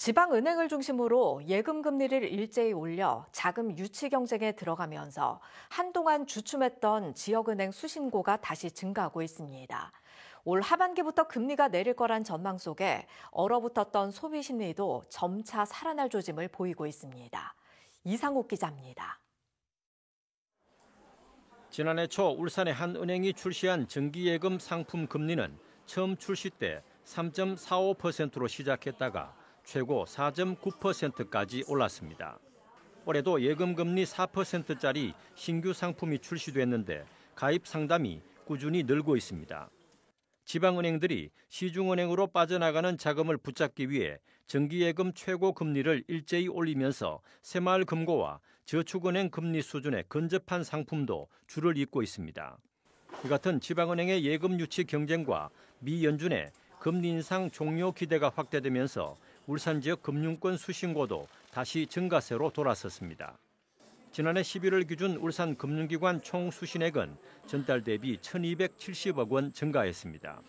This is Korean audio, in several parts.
지방은행을 중심으로 예금 금리를 일제히 올려 자금 유치 경쟁에 들어가면서 한동안 주춤했던 지역은행 수신고가 다시 증가하고 있습니다. 올 하반기부터 금리가 내릴 거란 전망 속에 얼어붙었던 소비 심리도 점차 살아날 조짐을 보이고 있습니다. 이상욱 기자입니다. 지난해 초 울산의 한 은행이 출시한 정기예금 상품 금리는 처음 출시 때 3.45%로 시작했다가 최고 4.9%까지 올랐습니다. 올해도 예금 금리 4%짜리 신규 상품이 출시됐는데 가입 상담이 꾸준히 늘고 있습니다. 지방은행들이 시중은행으로 빠져나가는 자금을 붙잡기 위해 정기예금 최고 금리를 일제히 올리면서 새마을금고와 저축은행 금리 수준에 근접한 상품도 줄을 잇고 있습니다. 이 같은 지방은행의 예금 유치 경쟁과 미 연준의 금리 인상 종료 기대가 확대되면서 울산 지역 금융권 수신고도 다시 증가세로 돌아섰습니다. 지난해 11월 기준 울산 금융기관 총 수신액은 전달 대비 1,270억 원 증가했습니다.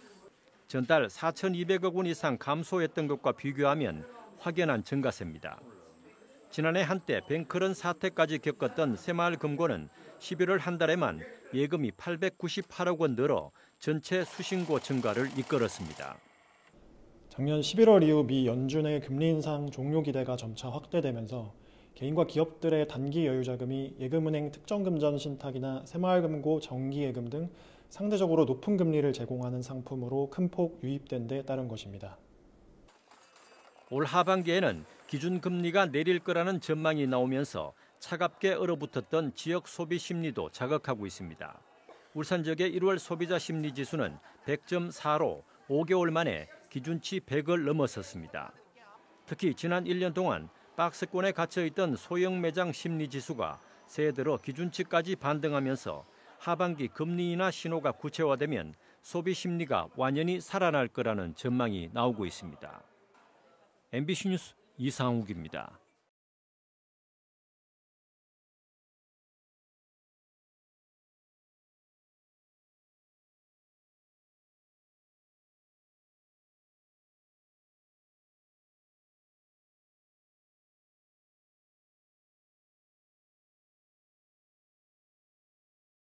전달 4,200억 원 이상 감소했던 것과 비교하면 확연한 증가세입니다. 지난해 한때 뱅크런 사태까지 겪었던 새마을금고는 11월 한 달에만 예금이 898억 원 늘어 전체 수신고 증가를 이끌었습니다. 작년 11월 이후 미 연준의 금리 인상 종료 기대가 점차 확대되면서 개인과 기업들의 단기 여유 자금이 예금은행 특정금전 신탁이나 새마을금고 정기예금 등 상대적으로 높은 금리를 제공하는 상품으로 큰 폭 유입된 데 따른 것입니다. 올 하반기에는 기준금리가 내릴 거라는 전망이 나오면서 차갑게 얼어붙었던 지역 소비 심리도 자극하고 있습니다. 울산 지역의 1월 소비자 심리 지수는 100.4로 5개월 만에 기준치 100을 넘어섰습니다. 특히 지난 1년 동안 박스권에 갇혀 있던 소형 매장 심리 지수가 세 들어 기준치까지 반등하면서 하반기 금리 인하 신호가 구체화되면 소비 심리가 완연히 살아날 거라는 전망이 나오고 있습니다. MBC 뉴스 이상욱입니다.